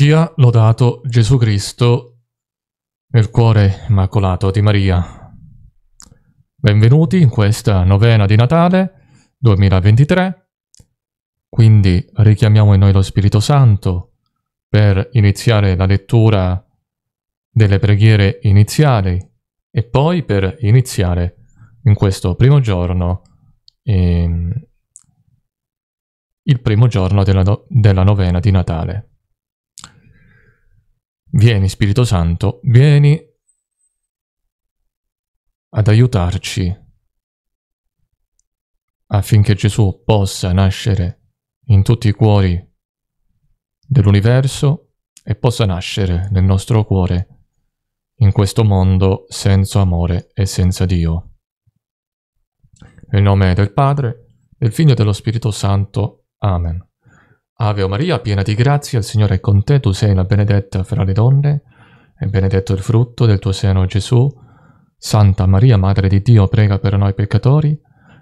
Sia lodato Gesù Cristo nel cuore immacolato di Maria. Benvenuti in questa novena di Natale 2023. Quindi richiamiamo in noi lo Spirito Santo per iniziare la lettura delle preghiere iniziali e poi per iniziare in questo primo giorno ehm, il primo giorno della, no della novena di Natale. Vieni Spirito Santo, vieni ad aiutarci affinché Gesù possa nascere in tutti i cuori dell'universo e possa nascere nel nostro cuore in questo mondo senza amore e senza Dio. Nel nome del Padre, del Figlio e dello Spirito Santo. Amen. Ave Maria, piena di grazia, il Signore è con te, tu sei la benedetta fra le donne, e benedetto il frutto del tuo seno Gesù. Santa Maria, Madre di Dio, prega per noi peccatori,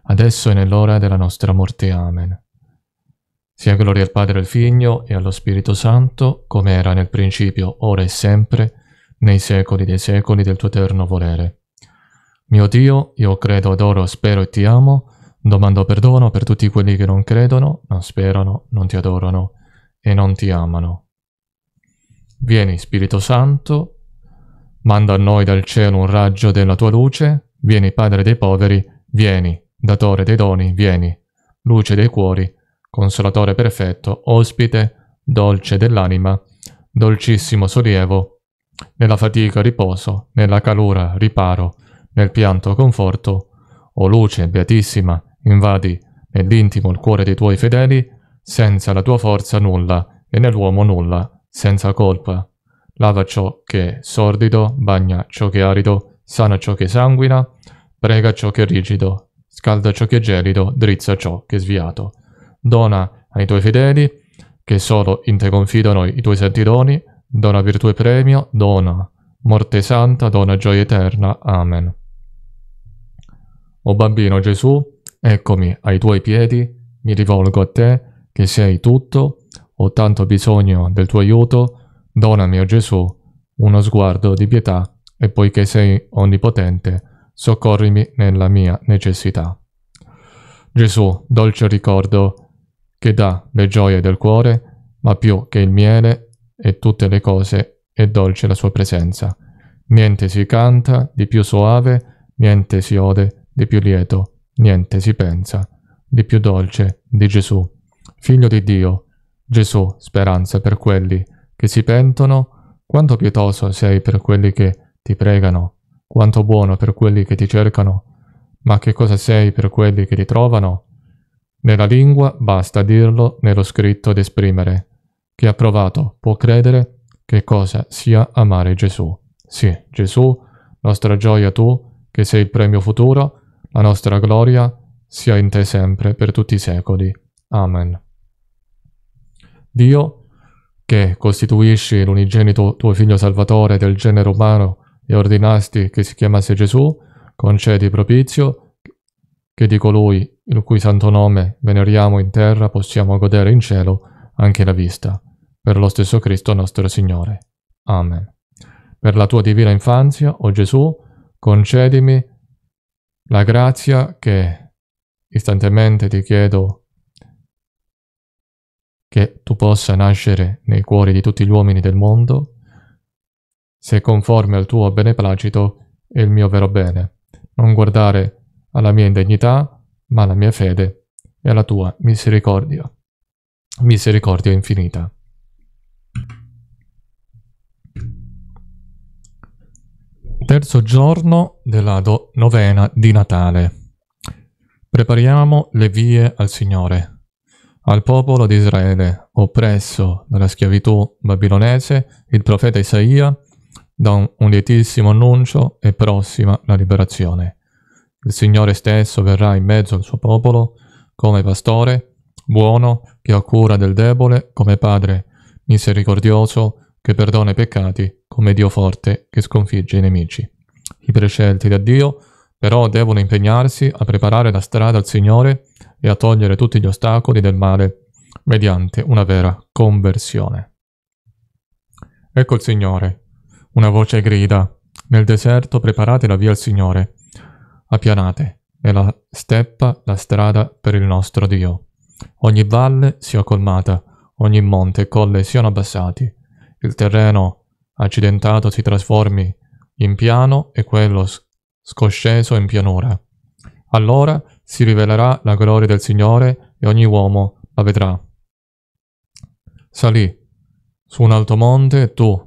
adesso e nell'ora della nostra morte. Amen. Sia gloria al Padre, al Figlio e allo Spirito Santo, come era nel principio, ora e sempre, nei secoli dei secoli del tuo eterno volere. Mio Dio, io credo, adoro, spero e ti amo, Domando perdono per tutti quelli che non credono, non sperano, non ti adorano e non ti amano. Vieni Spirito Santo, manda a noi dal cielo un raggio della tua luce, vieni Padre dei poveri, vieni, datore dei doni, vieni, luce dei cuori, consolatore perfetto, ospite, dolce dell'anima, dolcissimo sollievo, nella fatica riposo, nella calura riparo, nel pianto conforto, o luce beatissima, invadi nell'intimo il cuore dei tuoi fedeli, senza la tua forza nulla, e nell'uomo nulla, senza colpa. Lava ciò che è sordido, bagna ciò che è arido, sana ciò che sanguina, prega ciò che è rigido, scalda ciò che è gelido, drizza ciò che è sviato. Dona ai tuoi fedeli, che solo in te confidano i tuoi santi doni, dona virtù e premio, dona morte santa, dona gioia eterna. Amen. O bambino Gesù, Eccomi ai tuoi piedi, mi rivolgo a te che sei tutto, ho tanto bisogno del tuo aiuto, donami, o oh Gesù, uno sguardo di pietà e poiché sei onnipotente, soccorrimi nella mia necessità. Gesù, dolce ricordo, che dà le gioie del cuore, ma più che il miele e tutte le cose è dolce la sua presenza. Niente si canta di più soave, niente si ode di più lieto Niente si pensa di più dolce di Gesù, figlio di Dio, Gesù, speranza per quelli che si pentono, quanto pietoso sei per quelli che ti pregano, quanto buono per quelli che ti cercano, ma che cosa sei per quelli che ti trovano? Nella lingua basta dirlo, nello scritto ed esprimere. Chi ha provato può credere che cosa sia amare Gesù. Sì, Gesù, nostra gioia tu, che sei il premio futuro, la nostra gloria sia in te sempre, per tutti i secoli. Amen. Dio, che costituisci l'unigenito tuo Figlio Salvatore del genere umano e ordinasti che si chiamasse Gesù, concedi propizio che di colui il cui santo nome veneriamo in terra possiamo godere in cielo anche la vista, per lo stesso Cristo nostro Signore. Amen. Per la tua divina infanzia, o Gesù, concedimi la grazia che istantaneamente ti chiedo che tu possa nascere nei cuori di tutti gli uomini del mondo, se conforme al tuo beneplacito e il mio vero bene. Non guardare alla mia indegnità, ma alla mia fede e alla tua misericordia. Misericordia infinita. terzo giorno della novena di Natale. Prepariamo le vie al Signore. Al popolo di Israele, oppresso dalla schiavitù babilonese, il profeta Isaia dà un, un lietissimo annuncio e prossima la liberazione. Il Signore stesso verrà in mezzo al suo popolo come pastore, buono, che ha cura del debole, come padre misericordioso, che perdona i peccati come Dio forte che sconfigge i nemici. I prescelti da Dio però devono impegnarsi a preparare la strada al Signore e a togliere tutti gli ostacoli del male mediante una vera conversione. Ecco il Signore. Una voce grida. Nel deserto preparate la via al Signore. Appianate nella steppa la strada per il nostro Dio. Ogni valle sia colmata, ogni monte e colle siano abbassati. Il terreno accidentato si trasformi in piano e quello scosceso in pianura. Allora si rivelerà la gloria del Signore e ogni uomo la vedrà. Salì su un alto monte tu,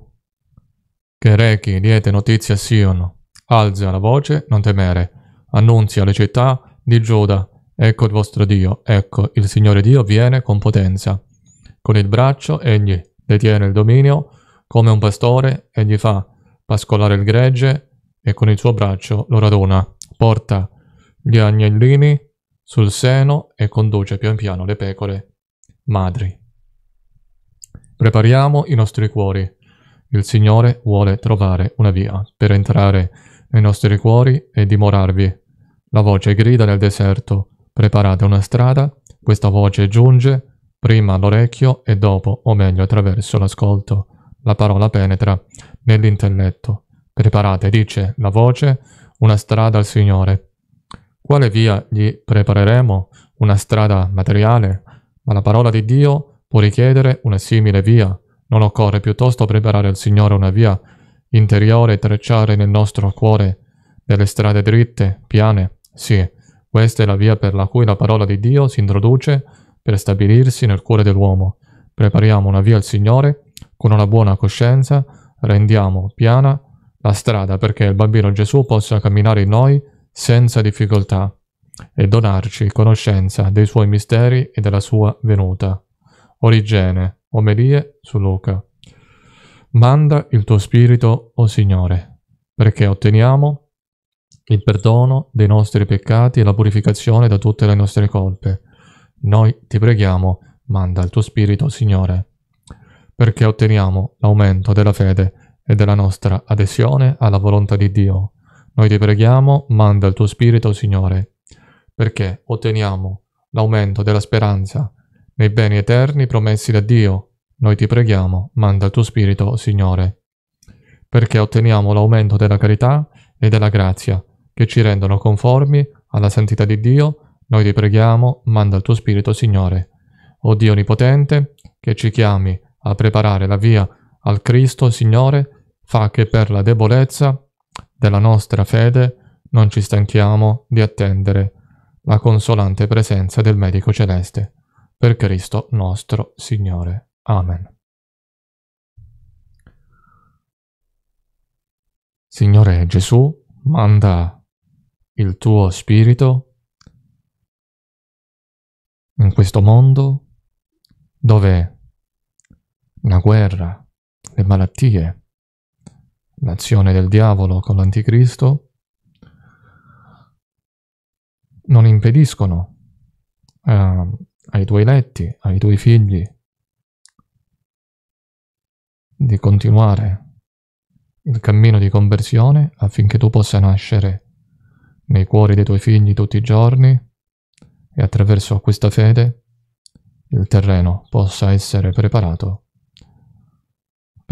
che rechi liete notizie a Sion, alza la voce, non temere, annunzia le città di Giuda, ecco il vostro Dio, ecco il Signore Dio viene con potenza. Con il braccio egli detiene il dominio, come un pastore, egli fa pascolare il gregge e con il suo braccio lo radona, porta gli agnellini sul seno e conduce pian piano le pecore madri. Prepariamo i nostri cuori. Il Signore vuole trovare una via per entrare nei nostri cuori e dimorarvi. La voce grida nel deserto, preparate una strada, questa voce giunge prima all'orecchio e dopo, o meglio attraverso l'ascolto la parola penetra nell'intelletto. Preparate, dice la voce, una strada al Signore. Quale via gli prepareremo? Una strada materiale? Ma la parola di Dio può richiedere una simile via. Non occorre piuttosto preparare al Signore una via interiore e tracciare nel nostro cuore delle strade dritte, piane. Sì, questa è la via per la cui la parola di Dio si introduce per stabilirsi nel cuore dell'uomo. Prepariamo una via al Signore con una buona coscienza rendiamo piana la strada perché il bambino Gesù possa camminare in noi senza difficoltà e donarci conoscenza dei suoi misteri e della sua venuta. Origene, omelie su Luca. Manda il tuo spirito, o oh Signore, perché otteniamo il perdono dei nostri peccati e la purificazione da tutte le nostre colpe. Noi ti preghiamo, manda il tuo spirito, Signore perché otteniamo l'aumento della fede e della nostra adesione alla volontà di Dio. Noi ti preghiamo, manda il tuo Spirito, Signore, perché otteniamo l'aumento della speranza nei beni eterni promessi da Dio. Noi ti preghiamo, manda il tuo Spirito, Signore, perché otteniamo l'aumento della carità e della grazia, che ci rendono conformi alla santità di Dio. Noi ti preghiamo, manda il tuo Spirito, Signore. O Dio Onnipotente, che ci chiami a preparare la via al Cristo, Signore, fa che per la debolezza della nostra fede non ci stanchiamo di attendere la consolante presenza del Medico Celeste. Per Cristo nostro Signore. Amen. Signore Gesù, manda il tuo spirito in questo mondo dove la guerra, le malattie, l'azione del diavolo con l'anticristo, non impediscono eh, ai tuoi letti, ai tuoi figli, di continuare il cammino di conversione affinché tu possa nascere nei cuori dei tuoi figli tutti i giorni e attraverso questa fede il terreno possa essere preparato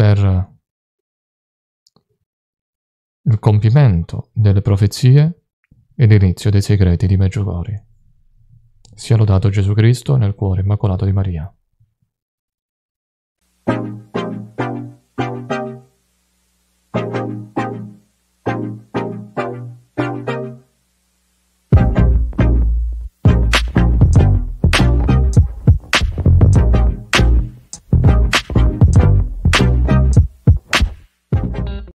per il compimento delle profezie e l'inizio dei segreti di Meggiugori. Sia lodato Gesù Cristo nel cuore immacolato di Maria.